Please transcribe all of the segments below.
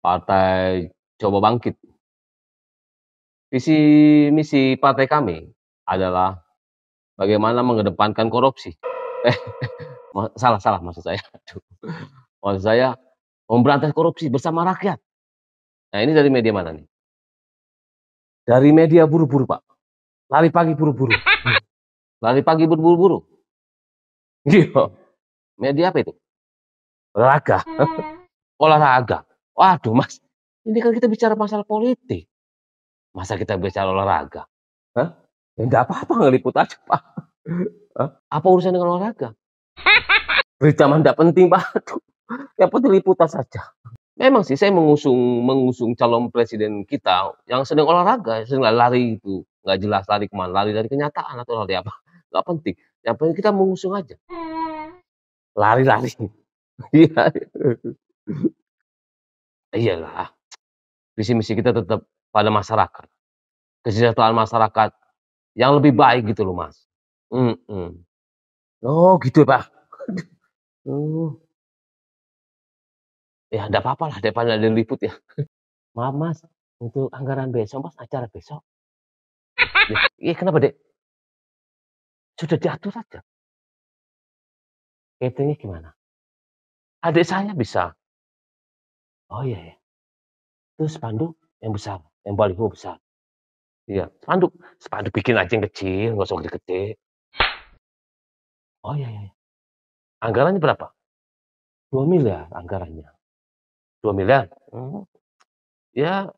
Partai Coba Bangkit. Visi misi partai kami adalah bagaimana mengedepankan korupsi. Eh, salah salah maksud saya. maksud saya memberantas korupsi bersama rakyat. Nah ini dari media mana nih? Dari media buru-buru pak. Lari pagi buru-buru. Lari pagi buru-buru. Iya. Media apa itu? Olahraga. Olahraga. Waduh mas, ini kan kita bicara masalah politik. Masa kita bicara olahraga? Hah? Ya enggak apa-apa, ngeliput aja Pak. Hah? Apa urusan dengan olahraga? Berita mah enggak penting Pak. Ya penting liputan saja. Memang sih saya mengusung mengusung calon presiden kita yang sedang olahraga, sedang lari itu. Nggak jelas lari kemana, lari dari kenyataan atau lari apa. Nggak penting. Yang penting kita mengusung aja. Hmm. Lari-lari. Iya. -lari. Iyalah, visi misi kita tetap pada masyarakat, kesejahteraan masyarakat yang lebih baik gitu loh Mas. -mm. Oh gitu ya Pak. Oh. Ya tidak apa-apa lah daripada diliput ya. Maaf Mas, untuk anggaran besok Mas, acara besok. iya kenapa Dek? Sudah diatur saja. Cateringnya gimana? Adik saya bisa. Oh iya ya. Itu spanduk yang besar, yang baliho besar. Iya, spanduk. Spanduk bikin aja yang kecil, nggak usah gede-gede. Oh iya ya. Anggarannya berapa? 2 miliar anggarannya. 2 miliar? Hmm. Ya,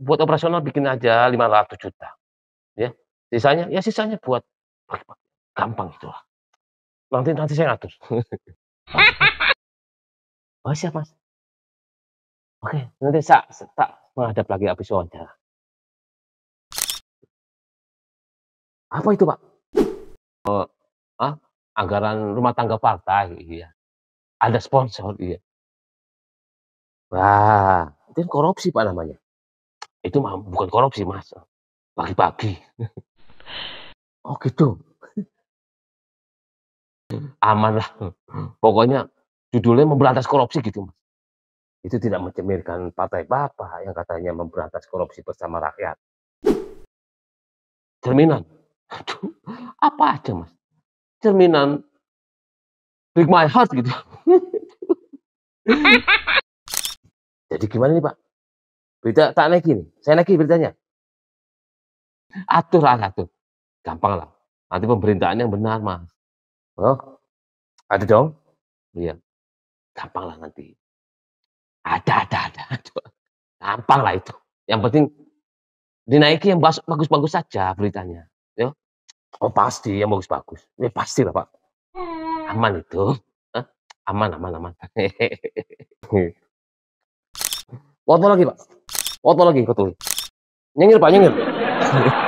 buat operasional bikin aja 500 juta. Ya, sisanya ya sisanya buat gampang itulah. Nanti nanti saya ngatur. oh, siap, Mas. Oke, nanti saya tak menghadap lagi habis wawancara. Apa itu, Pak? Oh ah, anggaran rumah tangga partai, iya. Ada sponsor, iya. Wah, itu kan korupsi, Pak namanya. Itu mah bukan korupsi, Mas. Pagi-pagi. oh, gitu. Aman lah. Pokoknya judulnya memberantas korupsi gitu, Mas itu tidak mencemirkan partai Bapak yang katanya memberantas korupsi bersama rakyat. Cerminan. Aduh, apa aja mas? Cerminan. Break my heart gitu. Jadi gimana nih Pak? Berita tak naik ini. Saya naik beritanya. Atur lah, atur. Gampang lah. Nanti pemerintahan yang benar mas. Oh, ada dong? Iya. Gampang lah nanti. Ada, ada, ada. Gampang lah itu. Yang penting dinaiki yang bagus-bagus saja beritanya. ya. Oh pasti yang bagus-bagus. Ya pasti lah Pak. Aman itu. Hah? Aman, aman, aman. Foto lagi Pak. Foto lagi, foto lagi. Nyengir Pak, nyengir.